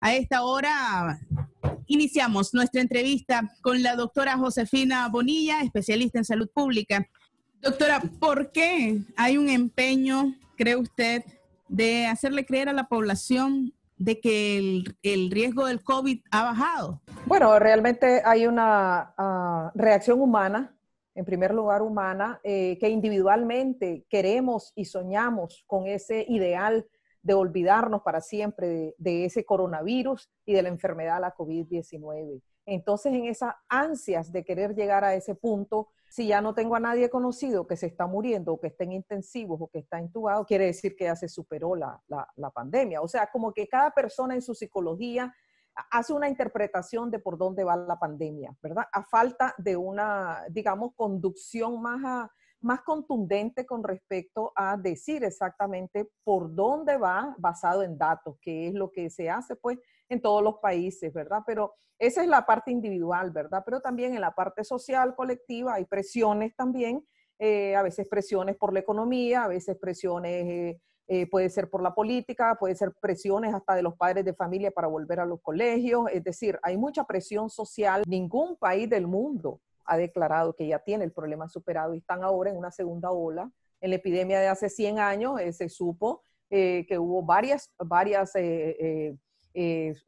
A esta hora iniciamos nuestra entrevista con la doctora Josefina Bonilla, especialista en salud pública. Doctora, ¿por qué hay un empeño, cree usted, de hacerle creer a la población de que el, riesgo del COVID ha bajado? Bueno, realmente hay una ah, reacción humana, en primer lugar humana, eh, que individualmente queremos y soñamos con ese ideal de olvidarnos para siempre de, ese coronavirus y de la enfermedad, la COVID-19. Entonces, en esas ansias de querer llegar a ese punto, si ya no tengo a nadie conocido que se está muriendo o que estén intensivos o que está intubado, quiere decir que ya se superó la, la pandemia. O sea, como que cada persona en su psicología hace una interpretación de por dónde va la pandemia, ¿verdad? A falta de una, digamos, conducción más a, más contundente con respecto a decir exactamente por dónde va basado en datos, que es lo que se hace pues en todos los países, ¿verdad? Pero esa es la parte individual, ¿verdad? Pero también en la parte social, colectiva, hay presiones también, eh, a veces presiones por la economía, a veces presiones... Eh, eh, puede ser por la política, puede ser presiones hasta de los padres de familia para volver a los colegios, es decir, hay mucha presión social. Ningún país del mundo ha declarado que ya tiene el problema superado y están ahora en una segunda ola. En la epidemia de hace 100 años eh, se supo eh, que hubo varias, varias eh,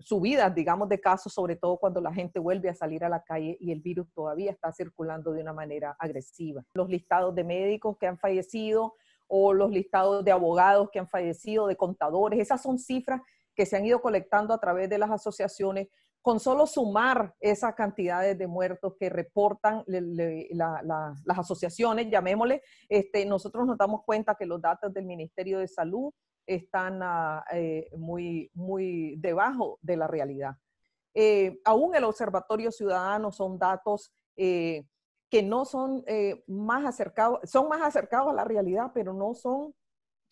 subidas, digamos, de casos, sobre todo cuando la gente vuelve a salir a la calle y el virus todavía está circulando de una manera agresiva. Los listados de médicos que han fallecido o los listados de abogados que han fallecido, de contadores, esas son cifras que se han ido colectando a través de las asociaciones con solo sumar esas cantidades de muertos que reportan las asociaciones, llamémosle, este, nosotros nos damos cuenta que los datos del Ministerio de Salud están ah, eh, muy, muy debajo de la realidad. Eh, aún el Observatorio Ciudadano son datos eh, que no son más acercados, son más acercados a la realidad, pero no son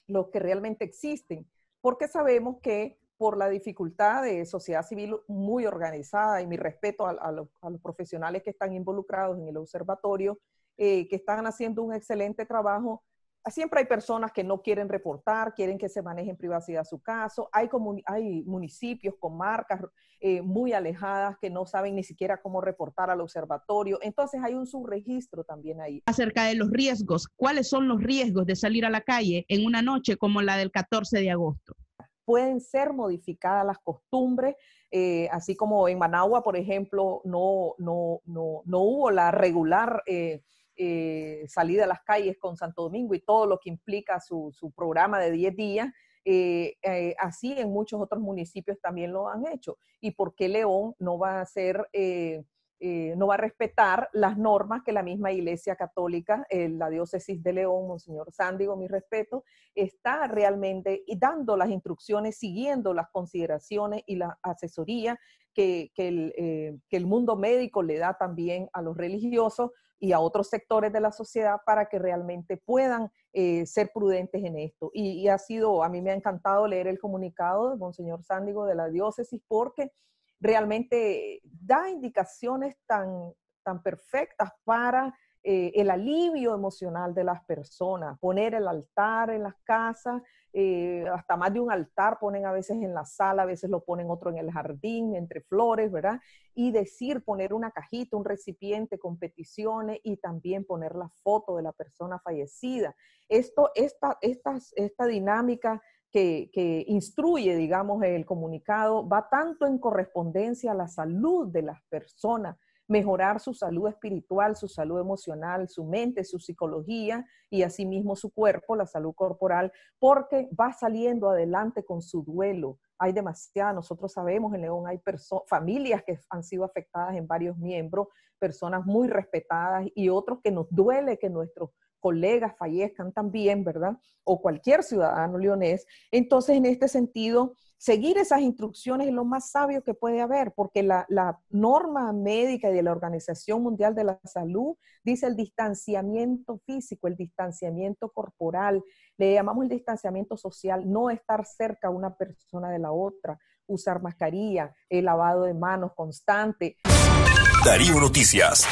los que realmente existen, porque sabemos que por la dificultad de sociedad civil muy organizada y mi respeto a, los, profesionales que están involucrados en el observatorio, eh, que están haciendo un excelente trabajo. Siempre hay personas que no quieren reportar, quieren que se maneje en privacidad su caso. Hay, hay municipios, comarcas eh, muy alejadas que no saben ni siquiera cómo reportar al observatorio. Entonces hay un subregistro también ahí. Acerca de los riesgos, ¿cuáles son los riesgos de salir a la calle en una noche como la del 14 de agosto? pueden ser modificadas las costumbres, eh, así como en Managua, por ejemplo, no, no, hubo la regular eh, eh, salida a las calles con Santo Domingo y todo lo que implica su, programa de 10 días. así en muchos otros municipios también lo han hecho. ¿Y por qué León no va a ser... Eh, no va a respetar las normas que la misma Iglesia Católica, eh, la diócesis de León, Monseñor Sándigo, mi respeto, está realmente dando las instrucciones, siguiendo las consideraciones y la asesoría eh, que, el, mundo médico le da también a los religiosos y a otros sectores de la sociedad para que realmente puedan ser prudentes en esto. Y, y, ha sido, a mí me ha encantado leer el comunicado de Monseñor Sándigo de la diócesis porque realmente da indicaciones tan, tan perfectas para eh, el alivio emocional de las personas, poner el altar en las casas, eh, hasta más de un altar ponen a veces en la sala, a veces lo ponen otro en el jardín, entre flores, ¿verdad? Y decir, poner una cajita, un recipiente con peticiones y también poner la foto de la persona fallecida. Esto, esta dinámica que, instruye, digamos, el comunicado, va tanto en correspondencia a la salud de las personas, mejorar su salud espiritual, su salud emocional, su mente, su psicología y asimismo su cuerpo, la salud corporal, porque va saliendo adelante con su duelo. Hay demasiada, nosotros sabemos, en León hay familias que han sido afectadas en varios miembros, personas muy respetadas y otros que nos duele que nuestros colegas fallezcan también, ¿verdad? O cualquier ciudadano leonés. Entonces, en este sentido, seguir esas instrucciones es lo más sabio que puede haber, porque la, norma médica de la Organización Mundial de la Salud dice el distanciamiento físico, el distanciamiento corporal, le llamamos el distanciamiento social, no estar cerca una persona de la otra, usar mascarilla, el lavado de manos constante. Darío Noticias.